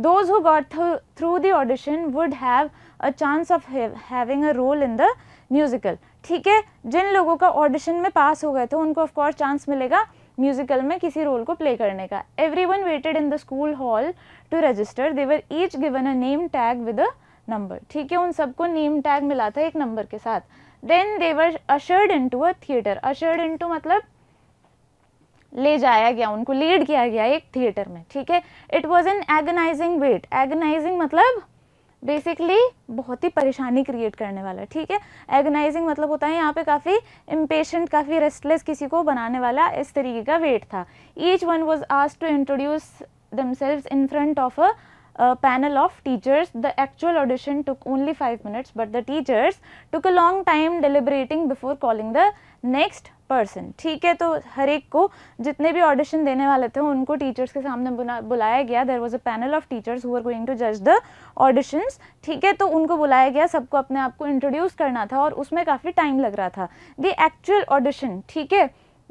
those who got through the audition would have a chance of having a role in the musical ठीक है जिन लोगों का audition में पास हो गए थे उनको of course chance मिलेगा म्यूजिकल में किसी रोल को प्ले करने का everyone waited in the school hall to register they were each given a name tag with a number ठीक है उन सबको नेम टैग मिला था एक नंबर के साथ then they were ushered into a theatre ushered into मतलब ले जाया गया उनको लीड किया गया एक थिएटर में ठीक है it was an agonising wait agonising मतलब बेसिकली बहुत ही परेशानी क्रिएट करने वाला ठीक है एगनाइजिंग मतलब होता है यहाँ पे काफ़ी इम्पेशेंट काफ़ी रेस्टलेस किसी को बनाने वाला इस तरीके का वेट था ईच वन वॉज आज to introduce themselves in front of a panel of teachers the actual audition took only five minutes but the teachers took a long time deliberating before calling the next person ठीक है तो हर एक को जितने भी audition देने वाले थे उनको टीचर्स के सामने बुलाया गया there was a panel of teachers who were going to जज द ऑडिशंस ठीक है तो उनको बुलाया गया सबको अपने आप को इंट्रोड्यूस करना था और उसमें काफ़ी टाइम लग रहा था द एक्चुअल ऑडिशन ठीक है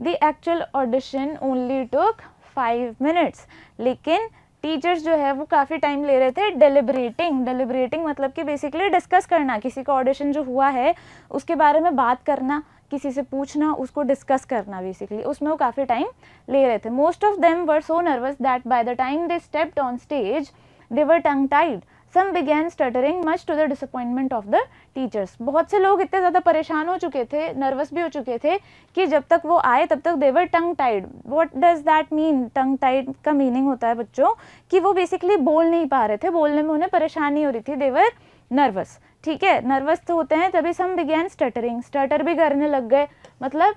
the actual audition only took five minutes लेकिन टीचर्स जो है वो काफ़ी टाइम ले रहे थे डेलिब्रेटिंग डेलिब्रेटिंग मतलब कि बेसिकली डिस्कस करना किसी का ऑडिशन जो हुआ है उसके बारे में बात करना किसी से पूछना उसको डिस्कस करना बेसिकली उसमें वो काफ़ी टाइम ले रहे थे most of them were so nervous that by the time they stepped on stage they were tongue tied some began stuttering much to the disappointment of the teachers बहुत से लोग इतने ज़्यादा परेशान हो चुके थे नर्वस भी हो चुके थे कि जब तक वो आए तब तक they were tongue tied what does that mean tongue tied का मीनिंग होता है बच्चों कि वो बेसिकली बोल नहीं पा रहे थे बोलने में उन्हें परेशानी हो रही थी देवर नर्वस ठीक है नर्वस तो होते हैं तभी सम बिगैन स्टटरिंग स्टटर भी करने लग गए मतलब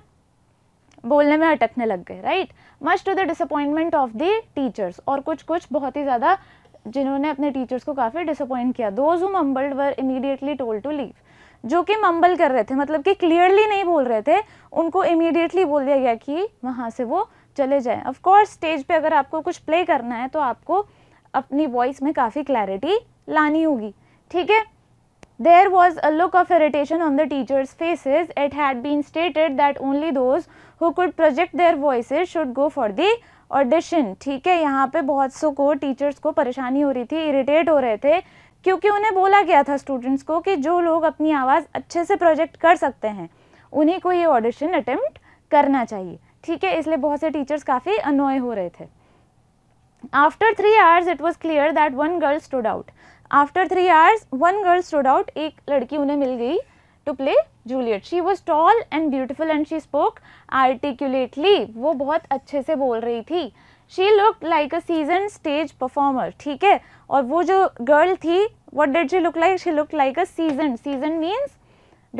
बोलने में अटकने लग गए right much to the disappointment of the teachers और कुछ कुछ बहुत ही ज़्यादा जिन्होंने अपने टीचर्स को काफ़ी डिसअपॉइंट किया those who mumbled were immediately told to leave जो कि मम्बल कर रहे थे मतलब कि क्लियरली नहीं बोल रहे थे उनको इमीडिएटली बोल दिया गया कि वहाँ से वो चले जाएँ ऑफकोर्स स्टेज पर अगर आपको कुछ प्ले करना है तो आपको अपनी वॉइस में काफ़ी क्लैरिटी लानी होगी ठीक है There was a look of irritation on the teachers' faces. It had been stated that only those who could project their voices should go for the audition ठीक है यहाँ पे बहुत सो को टीचर्स को परेशानी हो रही थी इरिटेट हो रहे थे क्योंकि उन्हें बोला गया था स्टूडेंट्स को कि जो लोग अपनी आवाज़ अच्छे से प्रोजेक्ट कर सकते हैं उन्हीं को ये ऑडिशन अटैम्प्ट करना चाहिए ठीक है इसलिए बहुत से टीचर्स काफ़ी अनोय हो रहे थे after three hours it was clear that one girl stood out after three hours one girl stood out एक लड़की उन्हें मिल गई to play Juliet. She was tall and beautiful and she spoke articulately. वो बहुत अच्छे से बोल रही थी She looked like a seasoned stage performer. ठीक है और वो जो girl थी what did she look like? She looked like a seasoned. Seasoned means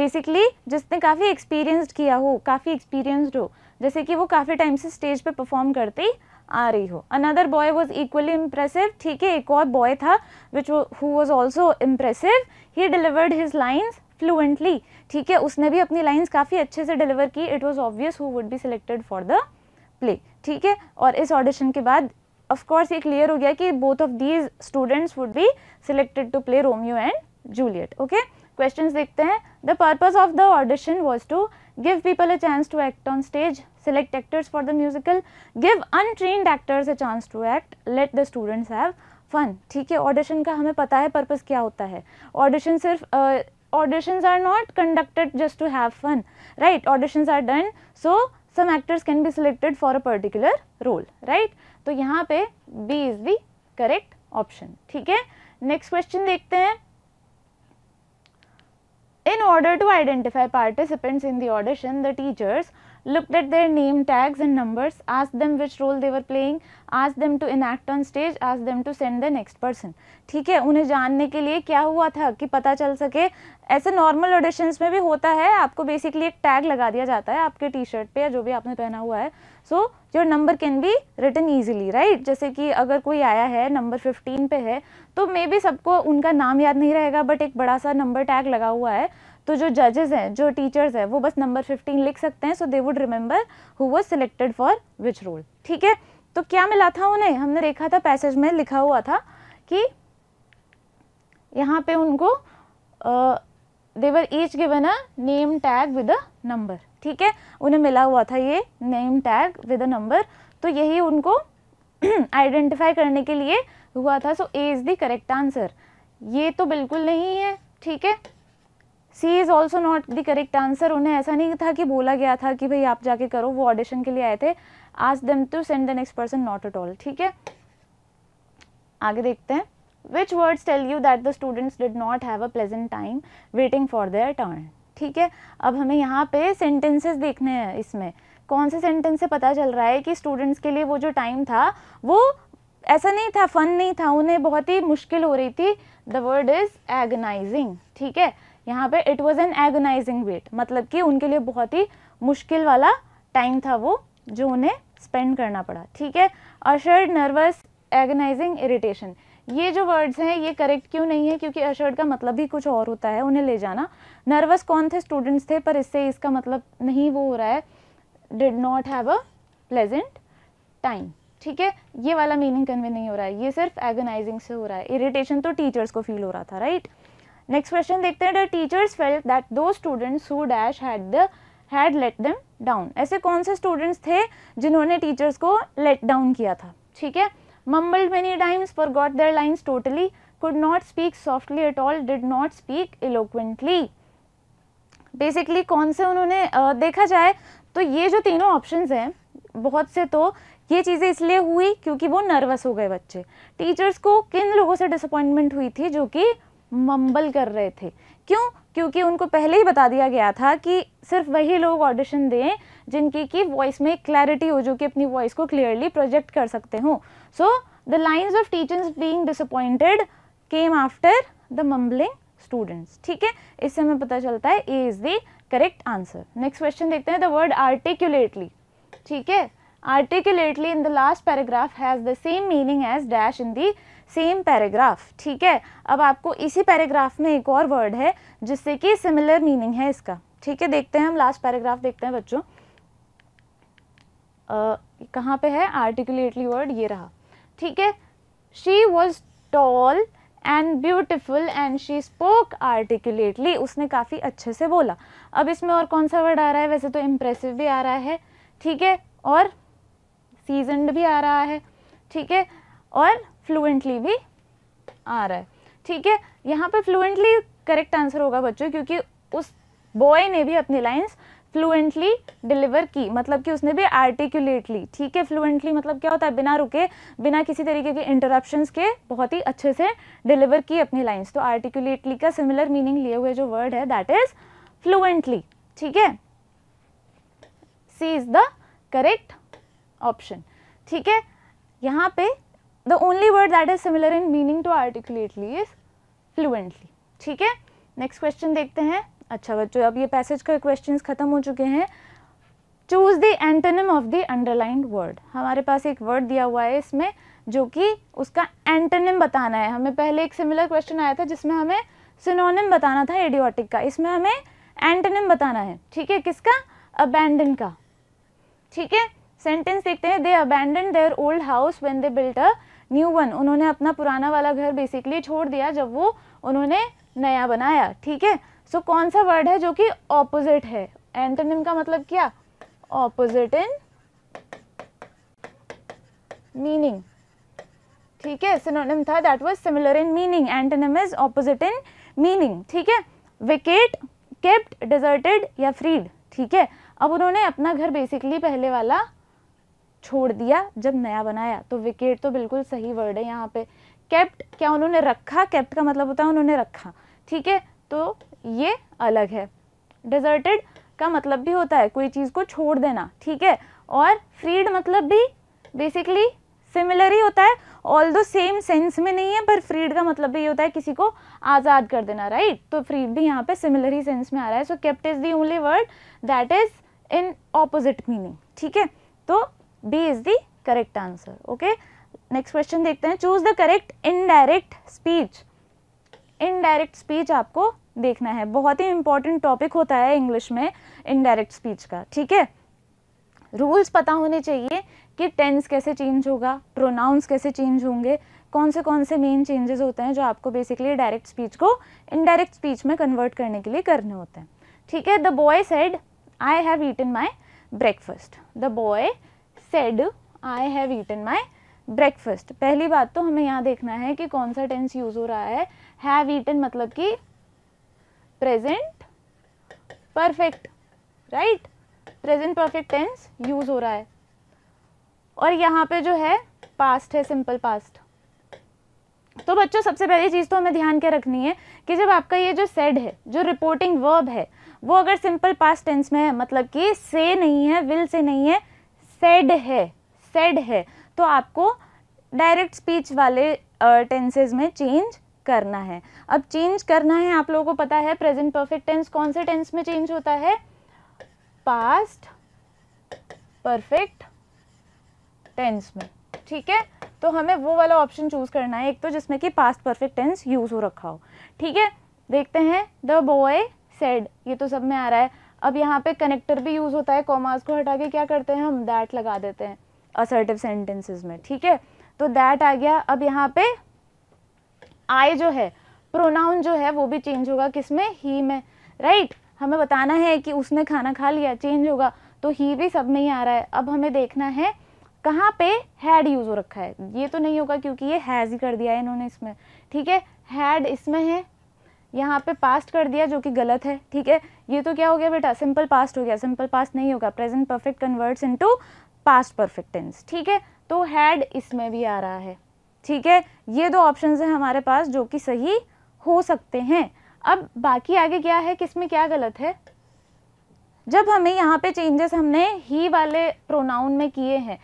basically जिसने काफ़ी experienced किया हो काफ़ी experienced हो जैसे कि वो काफ़ी time से stage पर perform करती आ रही हो another boy was equally impressive ठीक है एक और बॉय था which who was also impressive he delivered his lines fluently ठीक है उसने भी अपनी लाइन्स काफ़ी अच्छे से डिलीवर की it was obvious who would be selected for the play ठीक है और इस ऑडिशन के बाद ऑफकोर्स ये क्लियर हो गया कि both of these students would be selected to play Romeo and Juliet okay question देखते हैं the purpose of the audition was to give people a chance to act on stage select actors for the musical give untrained actors a chance to act let the students have fun ठीक है audition का हमें पता है purpose क्या होता है audition सिर्फ auditions are not conducted just to have fun right auditions are done so some actors can be selected for a particular role right to yahan pe B is the correct option theek hai next question dekhte hain In order to identify participants in the audition, the teachers looked at their name tags and numbers, asked them which role they were playing, ask them to enact on stage आज them to send the next person ठीक है उन्हें जानने के लिए क्या हुआ था कि पता चल सके ऐसे नॉर्मल ऑडिशंस में भी होता है आपको बेसिकली एक टैग लगा दिया जाता है आपके टी शर्ट पे या जो भी आपने पहना हुआ है so your number can be written easily right जैसे कि अगर कोई आया है नंबर फिफ्टीन पे है तो मे बी सबको उनका नाम याद नहीं रहेगा बट एक बड़ा सा नंबर टैग लगा हुआ है तो जो जजेस हैं जो टीचर्स हैं वो बस नंबर फिफ्टीन लिख सकते हैं so they would remember who was selected for which role ठीक है तो क्या मिला था उन्हें हमने देखा था पैसेज में लिखा हुआ था कि यहाँ पे उनको they were each given a name tag with a number ठीक है उन्हें मिला हुआ था ये name tag with a number तो यही उनको आइडेंटिफाई करने के लिए हुआ था so A is the correct answer ये तो बिल्कुल नहीं है ठीक है C is also not the correct answer उन्हें ऐसा नहीं था कि बोला गया था कि भाई आप जाके करो वो ऑडिशन के लिए आए थे आज them to send the next person not at all ठीक है आगे देखते हैं which words tell you that the students did not have a pleasant time waiting for their turn ठीक है अब हमें यहाँ पे सेंटेंसेस देखने हैं इसमें कौन से सेंटेंस से पता चल रहा है कि स्टूडेंट्स के लिए वो जो टाइम था वो ऐसा नहीं था फन नहीं था उन्हें बहुत ही मुश्किल हो रही थी द वर्ड इज़ एगनाइजिंग ठीक है यहाँ पे it was an agonising wait मतलब कि उनके लिए बहुत ही मुश्किल वाला टाइम था वो जो उन्हें स्पेंड करना पड़ा ठीक है अशर्ड नर्वस एगनाइजिंग इरिटेशन ये जो वर्ड्स हैं ये करेक्ट क्यों नहीं है क्योंकि अशर्ड का मतलब ही कुछ और होता है उन्हें ले जाना नर्वस कौन थे स्टूडेंट्स थे पर इससे इसका मतलब नहीं वो हो रहा है did not have a pleasant time ठीक है ये वाला मीनिंग कन्वे नहीं हो रहा है ये सिर्फ एगोनाइजिंग से हो रहा है इरिटेशन तो टीचर्स को फील हो रहा था राइट नेक्स्ट क्वेश्चन देखते हैं the teachers felt that those students who dash had the had let them down ऐसे कौन से स्टूडेंट्स थे जिन्होंने टीचर्स को लेट डाउन किया था ठीक है many times forgot their lines totally could not speak softly at all did not speak eloquently basically कौन से उन्होंने देखा जाए तो ये जो तीनों ऑप्शंस हैं बहुत से तो ये चीज़ें इसलिए हुई क्योंकि वो नर्वस हो गए बच्चे टीचर्स को किन लोगों से डिसअपॉइंटमेंट हुई थी जो कि मम्बल कर रहे थे क्यों क्योंकि उनको पहले ही बता दिया गया था कि सिर्फ वही लोग ऑडिशन दें जिनकी कि वॉइस में क्लैरिटी हो जो कि अपनी वॉइस को क्लियरली प्रोजेक्ट कर सकते हों so the lines of teachers being disappointed came after the mumbling students ठीक है इससे हमें पता चलता है A is the correct answer next question देखते हैं द वर्ड आर्टिक्यूलेटली ठीक है articulately in the last paragraph has the same meaning as dash in the same paragraph ठीक है अब आपको इसी पैराग्राफ में एक और वर्ड है जिससे कि सिमिलर मीनिंग है इसका ठीक है देखते हैं हम लास्ट पैराग्राफ देखते हैं बच्चों कहाँ पे है आर्टिकुलेटली वर्ड ये रहा ठीक है she was tall and beautiful and she spoke articulately उसने काफ़ी अच्छे से बोला अब इसमें और कौन सा वर्ड आ रहा है वैसे तो इम्प्रेसिव भी आ रहा है ठीक है और सीजनड भी आ रहा है ठीक है और फ्लुएंटली भी आ रहा है ठीक है यहाँ पर फ्लुएंटली करेक्ट आंसर होगा बच्चों क्योंकि उस बॉय ने भी अपनी लाइन्स फ्लुएंटली डिलीवर की मतलब कि उसने भी आर्टिकुलेटली ठीक है फ्लुएंटली मतलब क्या होता है बिना रुके बिना किसी तरीके के इंटरप्शंस के बहुत ही अच्छे से डिलीवर की अपनी लाइन्स तो आर्टिकुलेटली का सिमिलर मीनिंग लिए हुए जो वर्ड है दैट इज फ्लुएंटली ठीक है C is the correct option ठीक है यहाँ पे the only word that is similar in meaning to articulately is fluently ठीक है नेक्स्ट क्वेश्चन देखते हैं अच्छा बच्चों अब ये पैसेज का क्वेश्चन खत्म हो चुके हैं choose the antonym of the underlined word हमारे पास एक वर्ड दिया हुआ है इसमें जो कि उसका एंटोनिम बताना है हमें पहले एक सिमिलर क्वेश्चन आया था जिसमें हमें सिनोनिम बताना था एडियोटिक का इसमें हमें एंटोनिम बताना है ठीक है किसका अबैंडन का ठीक है सेंटेंस देखते हैं they abandon their old house when they built a new one उन्होंने अपना पुराना वाला घर बेसिकली छोड़ दिया जब वो उन्होंने नया बनाया ठीक है सो कौन सा वर्ड है जो कि ऑपोजिट है एंटोनिम का मतलब क्या ऑपोजिट इन मीनिंग ठीक है सिनोनिम था that was similar in meaning antonym is opposite in meaning ठीक है विकेट केप्ट डिजर्टेड या फ्रीड ठीक है अब उन्होंने अपना घर बेसिकली पहले वाला छोड़ दिया जब नया बनाया तो विकेट तो बिल्कुल सही वर्ड है यहाँ पे कैप्ट क्या उन्होंने रखा कैप्ट का मतलब होता है उन्होंने रखा ठीक है तो ये अलग है डिजर्टेड का मतलब भी होता है कोई चीज़ को छोड़ देना ठीक है और फ्रीड मतलब भी बेसिकली सिमिलर ही होता है ऑल दो सेम सेंस में नहीं है पर फ्रीड का मतलब भी ये होता है किसी को आज़ाद कर देना राइट तो फ्रीड भी यहाँ पे सिमिलर ही सेंस में आ रहा है so kept is the only word that is in opposite meaning ठीक है तो B is the correct answer okay next question देखते हैं choose the correct indirect speech indirect speech आपको देखना है बहुत ही इंपॉर्टेंट टॉपिक होता है इंग्लिश में इनडायरेक्ट स्पीच का ठीक है रूल्स पता होने चाहिए कि टेंस कैसे चेंज होगा प्रोनाउंस कैसे चेंज होंगे कौन से कौन से मेन चेंजेस होते हैं जो आपको बेसिकली डायरेक्ट स्पीच को इनडायरेक्ट स्पीच में कन्वर्ट करने के लिए करने होते हैं ठीक है the boy said I have eaten my breakfast the boy said I have eaten my breakfast पहली बात तो हमें यहाँ देखना है कि कौन सा टेंस यूज़ हो रहा है हैव ईटन मतलब कि present perfect right present perfect tense use हो रहा है और यहाँ पे जो है पास्ट है सिंपल पास्ट तो बच्चों सबसे पहली चीज़ तो हमें ध्यान क्या रखनी है कि जब आपका ये जो सेड है जो रिपोर्टिंग वर्ब है वो अगर सिंपल पास्ट टेंस में है मतलब कि से नहीं है विल से नहीं है सेड है सेड है तो आपको डायरेक्ट स्पीच वाले टेंसेज में चेंज करना है अब चेंज करना है आप लोगों को पता है प्रेजेंट परफेक्ट टेंस कौन से टेंस में चेंज होता है पास्ट परफेक्ट टेंस में ठीक है तो हमें वो वाला ऑप्शन चूज़ करना है एक तो जिसमें कि पास्ट परफेक्ट टेंस यूज़ हो रखा हो ठीक है देखते हैं द बॉय सेड ये तो सब में आ रहा है अब यहाँ पे कनेक्टर भी यूज़ होता है कॉमास को हटा के क्या करते हैं हम दैट लगा देते हैं असर्टिव सेंटेंसेस में ठीक है तो दैट आ गया अब यहाँ पे आई जो है प्रोनाउन जो है वो भी चेंज होगा किस में ही में राइट right? हमें बताना है कि उसने खाना खा लिया चेंज होगा तो ही भी सब में ही आ रहा है अब हमें देखना है कहाँ पे हैड यूज़ हो रखा है ये तो नहीं होगा क्योंकि ये हैज़ ही कर दिया है इन्होंने इसमें ठीक है हैड इसमें है यहाँ पे पास्ट कर दिया जो कि गलत है ठीक है ये तो क्या हो गया बेटा सिंपल पास्ट हो गया सिंपल पास्ट नहीं होगा present perfect converts into past perfect tense ठीक है तो हैड इसमें भी आ रहा है ठीक है ये दो ऑप्शन हैं हमारे पास जो कि सही हो सकते हैं अब बाकी आगे क्या है किसमें क्या गलत है जब हमें यहाँ पे चेंजेस हमने ही वाले प्रोनाउन में किए हैं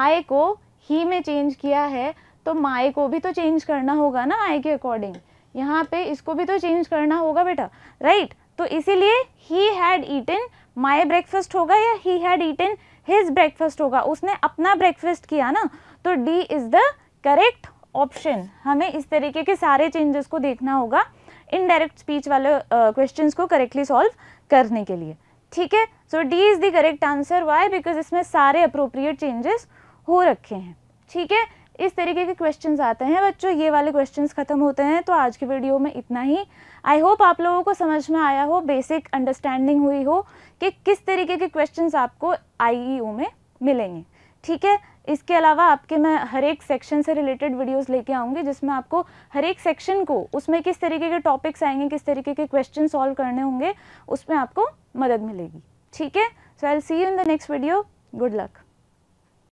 आय को ही में चेंज किया है तो माए को भी तो चेंज करना होगा ना आय के अकॉर्डिंग यहाँ पे इसको भी तो चेंज करना होगा बेटा राइट right? तो इसीलिए he had eaten my breakfast होगा या he had eaten his breakfast होगा उसने अपना ब्रेकफास्ट किया ना तो D is the correct option हमें इस तरीके के सारे चेंजेस को देखना होगा इनडायरेक्ट स्पीच वाले क्वेश्चन uh, को करेक्टली सॉल्व करने के लिए ठीक है so D is the correct answer why because इसमें सारे अप्रोप्रिएट चेंजेस हो रखे हैं ठीक है इस तरीके के क्वेश्चंस आते हैं बच्चों ये वाले क्वेश्चंस ख़त्म होते हैं तो आज की वीडियो में इतना ही आई होप आप लोगों को समझ में आया हो बेसिक अंडरस्टैंडिंग हुई हो कि किस तरीके के क्वेश्चंस आपको आई e में मिलेंगे ठीक है इसके अलावा आपके मैं हर एक सेक्शन से रिलेटेड वीडियोस लेके आऊँगी जिसमें आपको हर एक सेक्शन को उसमें किस तरीके के टॉपिक्स आएंगे किस तरीके के क्वेश्चन सॉल्व करने होंगे उसमें आपको मदद मिलेगी ठीक है so I see you in the next video good luck